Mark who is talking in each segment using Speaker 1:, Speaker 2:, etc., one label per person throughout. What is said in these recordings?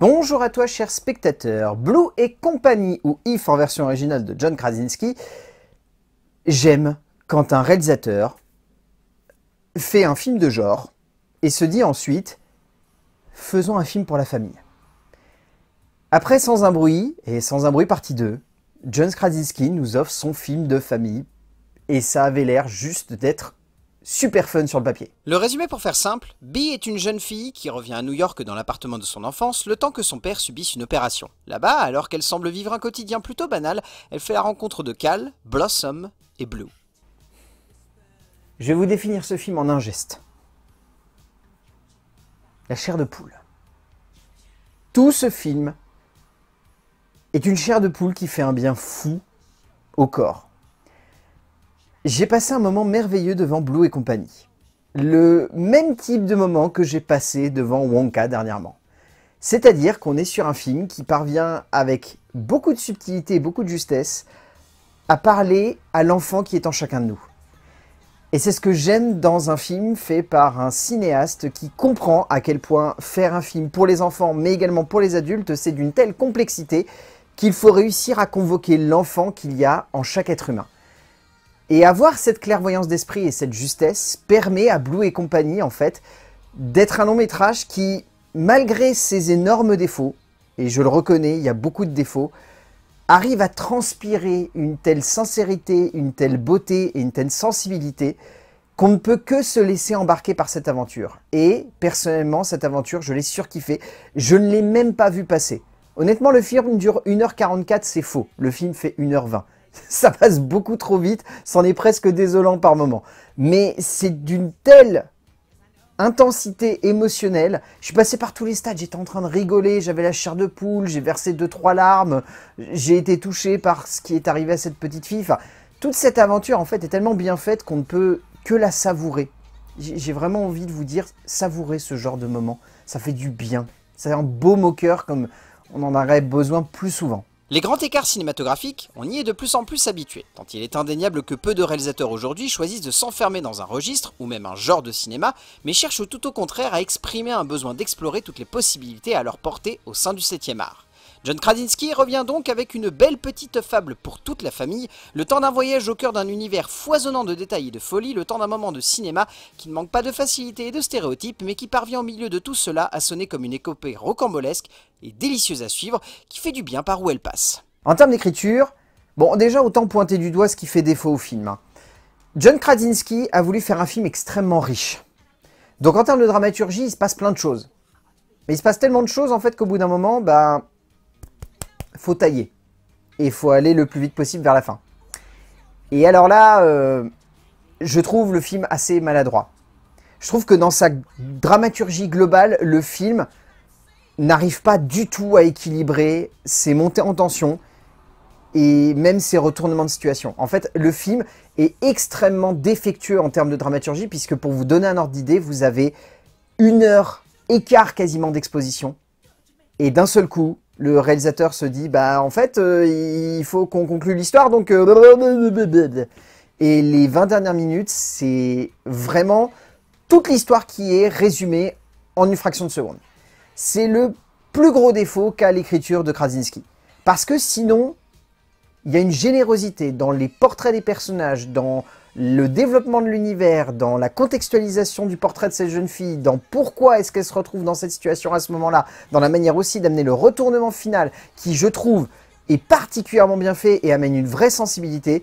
Speaker 1: Bonjour à toi chers spectateurs, Blue et compagnie ou If en version originale de John Krasinski, j'aime quand un réalisateur fait un film de genre et se dit ensuite faisons un film pour la famille. Après Sans un bruit et Sans un bruit partie 2, John Krasinski nous offre son film de famille et ça avait l'air juste d'être super fun sur le papier. Le résumé pour faire simple, Bee est une jeune fille qui revient à New York dans l'appartement de son enfance le temps que son père subisse une opération. Là-bas, alors qu'elle semble vivre un quotidien plutôt banal, elle fait la rencontre de Cal, Blossom et Blue. Je vais vous définir ce film en un geste. La chair de poule. Tout ce film est une chair de poule qui fait un bien fou au corps. J'ai passé un moment merveilleux devant Blue et compagnie. Le même type de moment que j'ai passé devant Wonka dernièrement. C'est-à-dire qu'on est sur un film qui parvient avec beaucoup de subtilité et beaucoup de justesse à parler à l'enfant qui est en chacun de nous. Et c'est ce que j'aime dans un film fait par un cinéaste qui comprend à quel point faire un film pour les enfants mais également pour les adultes, c'est d'une telle complexité qu'il faut réussir à convoquer l'enfant qu'il y a en chaque être humain. Et avoir cette clairvoyance d'esprit et cette justesse permet à Blue et compagnie, en fait, d'être un long métrage qui, malgré ses énormes défauts, et je le reconnais, il y a beaucoup de défauts, arrive à transpirer une telle sincérité, une telle beauté et une telle sensibilité qu'on ne peut que se laisser embarquer par cette aventure. Et personnellement, cette aventure, je l'ai surkiffée. Je ne l'ai même pas vu passer. Honnêtement, le film dure 1h44, c'est faux. Le film fait 1h20. ça passe beaucoup trop vite, c'en est presque désolant par moment. Mais c'est d'une telle intensité émotionnelle. Je suis passé par tous les stades, j'étais en train de rigoler, j'avais la chair de poule, j'ai versé deux trois larmes, j'ai été touché par ce qui est arrivé à cette petite fille. toute cette aventure en fait est tellement bien faite qu'on ne peut que la savourer. J'ai vraiment envie de vous dire, savourer ce genre de moment. Ça fait du bien. C'est un beau moqueur comme on en aurait besoin plus souvent. Les grands écarts cinématographiques, on y est de plus en plus habitué, tant il est indéniable que peu de réalisateurs aujourd'hui choisissent de s'enfermer dans un registre ou même un genre de cinéma, mais cherchent tout au contraire à exprimer un besoin d'explorer toutes les possibilités à leur portée au sein du 7 ème art. John Krasinski revient donc avec une belle petite fable pour toute la famille, le temps d'un voyage au cœur d'un univers foisonnant de détails et de folie, le temps d'un moment de cinéma qui ne manque pas de facilité et de stéréotypes, mais qui parvient au milieu de tout cela à sonner comme une écopée rocambolesque et délicieuse à suivre, qui fait du bien par où elle passe. En termes d'écriture, bon déjà autant pointer du doigt ce qui fait défaut au film. Hein. John Krasinski a voulu faire un film extrêmement riche. Donc en termes de dramaturgie, il se passe plein de choses. Mais il se passe tellement de choses en fait qu'au bout d'un moment, bah, faut tailler. Et il faut aller le plus vite possible vers la fin. Et alors là, euh, je trouve le film assez maladroit. Je trouve que dans sa dramaturgie globale, le film n'arrive pas du tout à équilibrer ses montées en tension et même ses retournements de situation. En fait, le film est extrêmement défectueux en termes de dramaturgie, puisque pour vous donner un ordre d'idée, vous avez une heure écart quasiment d'exposition, et d'un seul coup, le réalisateur se dit bah en fait euh, il faut qu'on conclue l'histoire donc euh, et les 20 dernières minutes c'est vraiment toute l'histoire qui est résumée en une fraction de seconde. C'est le plus gros défaut qu'a l'écriture de Krasinski parce que sinon il y a une générosité dans les portraits des personnages, dans le développement de l'univers, dans la contextualisation du portrait de cette jeune fille, dans pourquoi est-ce qu'elle se retrouve dans cette situation à ce moment-là, dans la manière aussi d'amener le retournement final, qui je trouve est particulièrement bien fait et amène une vraie sensibilité.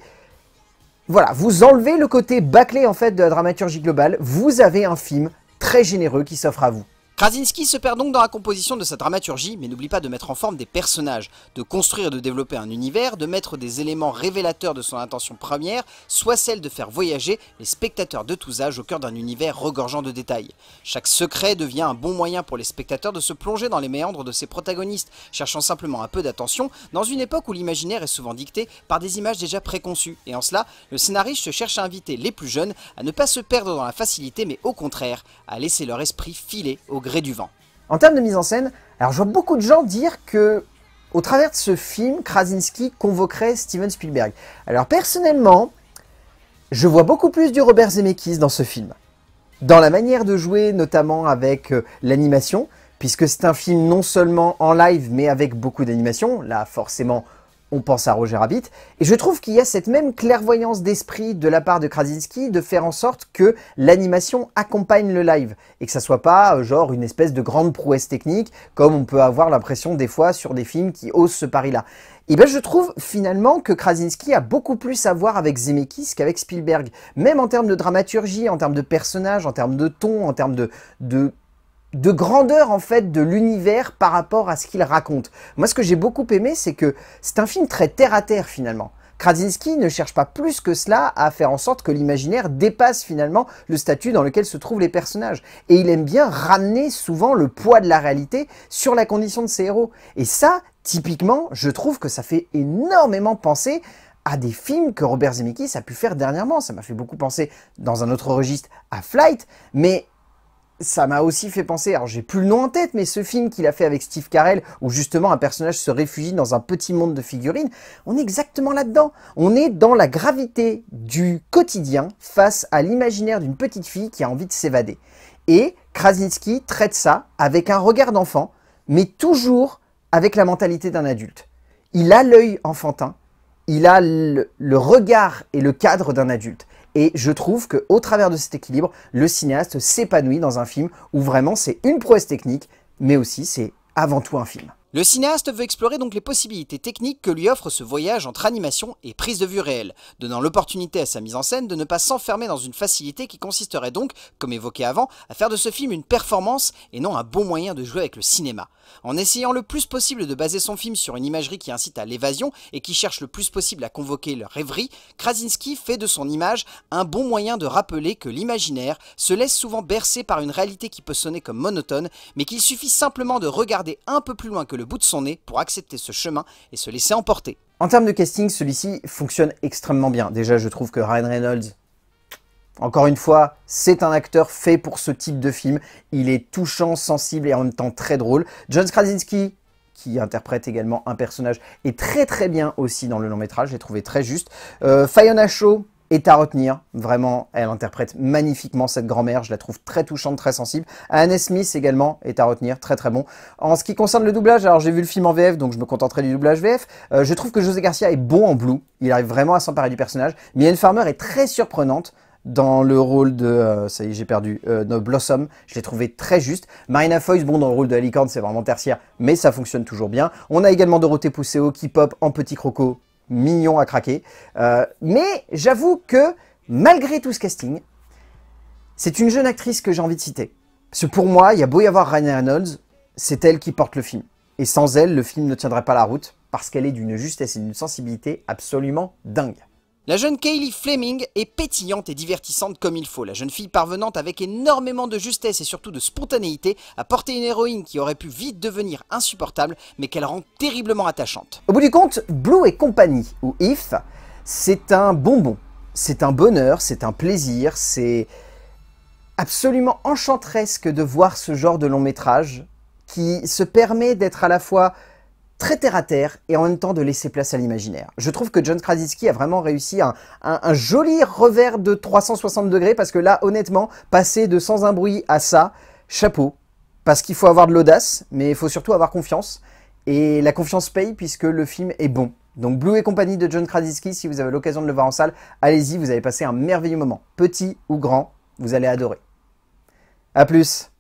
Speaker 1: Voilà, vous enlevez le côté bâclé en fait de la dramaturgie globale, vous avez un film très généreux qui s'offre à vous. Krasinski se perd donc dans la composition de sa dramaturgie, mais n'oublie pas de mettre en forme des personnages, de construire et de développer un univers, de mettre des éléments révélateurs de son intention première, soit celle de faire voyager les spectateurs de tous âges au cœur d'un univers regorgeant de détails. Chaque secret devient un bon moyen pour les spectateurs de se plonger dans les méandres de ses protagonistes, cherchant simplement un peu d'attention, dans une époque où l'imaginaire est souvent dicté par des images déjà préconçues, et en cela, le scénariste cherche à inviter les plus jeunes à ne pas se perdre dans la facilité, mais au contraire, à laisser leur esprit filer au vent. En termes de mise en scène, alors je vois beaucoup de gens dire que, au travers de ce film, Krasinski convoquerait Steven Spielberg. Alors personnellement, je vois beaucoup plus du Robert Zemeckis dans ce film. Dans la manière de jouer, notamment avec euh, l'animation, puisque c'est un film non seulement en live, mais avec beaucoup d'animation. Là, forcément, on pense à Roger Rabbit. Et je trouve qu'il y a cette même clairvoyance d'esprit de la part de Krasinski de faire en sorte que l'animation accompagne le live et que ça soit pas euh, genre une espèce de grande prouesse technique comme on peut avoir l'impression des fois sur des films qui osent ce pari-là. Et eh bien je trouve finalement que Krasinski a beaucoup plus à voir avec Zemeckis qu'avec Spielberg, même en termes de dramaturgie, en termes de personnages, en termes de ton, en termes de, de de grandeur en fait de l'univers par rapport à ce qu'il raconte. Moi ce que j'ai beaucoup aimé c'est que c'est un film très terre à terre finalement. Krasinski ne cherche pas plus que cela à faire en sorte que l'imaginaire dépasse finalement le statut dans lequel se trouvent les personnages. Et il aime bien ramener souvent le poids de la réalité sur la condition de ses héros. Et ça, typiquement, je trouve que ça fait énormément penser à des films que Robert Zemeckis a pu faire dernièrement. Ça m'a fait beaucoup penser, dans un autre registre, à Flight, mais ça m'a aussi fait penser, alors j'ai plus le nom en tête, mais ce film qu'il a fait avec Steve Carell, où justement un personnage se réfugie dans un petit monde de figurines, on est exactement là-dedans. On est dans la gravité du quotidien face à l'imaginaire d'une petite fille qui a envie de s'évader. Et Krasnitsky traite ça avec un regard d'enfant, mais toujours avec la mentalité d'un adulte. Il a l'œil enfantin, il a le regard et le cadre d'un adulte. Et je trouve qu'au travers de cet équilibre, le cinéaste s'épanouit dans un film où vraiment c'est une prouesse technique, mais aussi c'est avant tout un film. Le cinéaste veut explorer donc les possibilités techniques que lui offre ce voyage entre animation et prise de vue réelle, donnant l'opportunité à sa mise en scène de ne pas s'enfermer dans une facilité qui consisterait donc, comme évoqué avant, à faire de ce film une performance et non un bon moyen de jouer avec le cinéma. En essayant le plus possible de baser son film sur une imagerie qui incite à l'évasion et qui cherche le plus possible à convoquer leur rêverie, Krasinski fait de son image un bon moyen de rappeler que l'imaginaire se laisse souvent bercer par une réalité qui peut sonner comme monotone, mais qu'il suffit simplement de regarder un peu plus loin que le bout de son nez pour accepter ce chemin et se laisser emporter. En termes de casting, celui-ci fonctionne extrêmement bien. Déjà, je trouve que Ryan Reynolds, encore une fois, c'est un acteur fait pour ce type de film. Il est touchant, sensible et en même temps très drôle. John Krasinski, qui interprète également un personnage, est très très bien aussi dans le long métrage. J'ai trouvé très juste. Euh, Fiona Shaw, est à retenir. Vraiment, elle interprète magnifiquement cette grand-mère. Je la trouve très touchante, très sensible. Anne Smith également est à retenir. Très très bon. En ce qui concerne le doublage, alors j'ai vu le film en VF, donc je me contenterai du doublage VF. Euh, je trouve que José Garcia est bon en blue. Il arrive vraiment à s'emparer du personnage. Mais Farmer est très surprenante dans le rôle de, euh, ça y est j'ai perdu, euh, no de Blossom, je l'ai trouvé très juste. Marina Foyce, bon dans le rôle de la c'est vraiment tertiaire, mais ça fonctionne toujours bien. On a également Dorothée Pousseau qui pop en petit croco, mignon à craquer. Euh, mais j'avoue que malgré tout ce casting, c'est une jeune actrice que j'ai envie de citer. Parce que pour moi, il y a beau y avoir Ryan Reynolds, c'est elle qui porte le film. Et sans elle, le film ne tiendrait pas la route parce qu'elle est d'une justesse et d'une sensibilité absolument dingue. La jeune Kaylee Fleming est pétillante et divertissante comme il faut. La jeune fille parvenante avec énormément de justesse et surtout de spontanéité à porter une héroïne qui aurait pu vite devenir insupportable mais qu'elle rend terriblement attachante. Au bout du compte, Blue et compagnie, ou If, c'est un bonbon, c'est un bonheur, c'est un plaisir, c'est absolument enchanteresque de voir ce genre de long métrage qui se permet d'être à la fois très terre à terre et en même temps de laisser place à l'imaginaire. Je trouve que John Krasinski a vraiment réussi un, joli revers de 360 degrés parce que là, honnêtement, passer de sans un bruit à ça, chapeau. Parce qu'il faut avoir de l'audace, mais il faut surtout avoir confiance. Et la confiance paye puisque le film est bon. Donc Blue et compagnie de John Krasinski, si vous avez l'occasion de le voir en salle, allez-y, vous allez passer un merveilleux moment. Petit ou grand, vous allez adorer. A plus